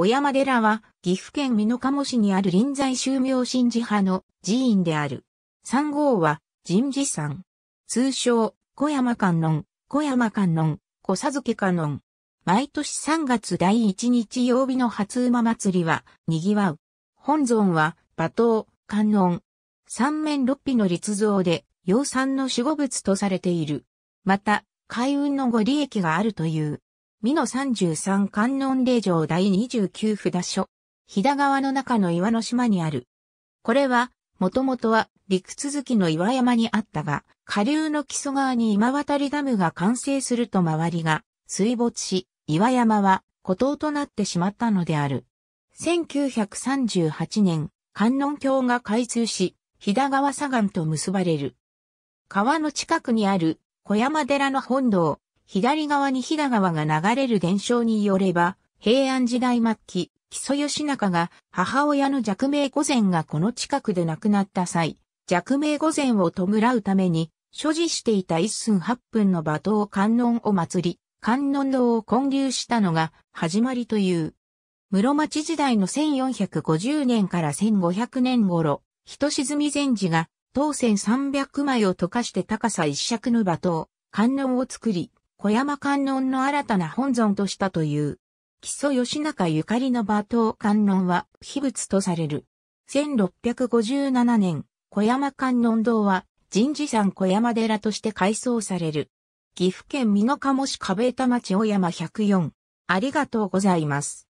小山寺は、岐阜県美濃加茂市にある臨済宗明神寺派の寺院である。三号は、神寺山。通称、小山観音、小山観音、小佐付観音。毎年3月第1日曜日の初馬祭りは、賑わう。本尊は、馬頭、観音。三面六臂の立像で、養蚕の守護物とされている。また、海運のご利益があるという。美濃33観音霊場第29札所。日田川の中の岩の島にある。これは、もともとは陸続きの岩山にあったが、下流の木曽川に今渡りダムが完成すると周りが水没し、岩山は孤島となってしまったのである。1938年、観音橋が開通し、日田川左岸と結ばれる。川の近くにある小山寺の本堂、左側に飛騨川が流れる現象によれば、平安時代末期、木曽義仲が母親の若名御前がこの近くで亡くなった際、若名御前を弔うために、所持していた一寸八分の馬頭観音を祭り、観音堂を建立したのが始まりという。室町時代の1450年から1500年頃、人沈み禅師が当線300枚を溶かして高さ一尺の馬頭、観音を作り、小山観音の新たな本尊としたという。木曽義仲ゆかりの馬頭観音は秘仏とされる。1657年、小山観音堂は神事山小山寺として改装される。岐阜県美濃加茂市壁田町小山104。ありがとうございます。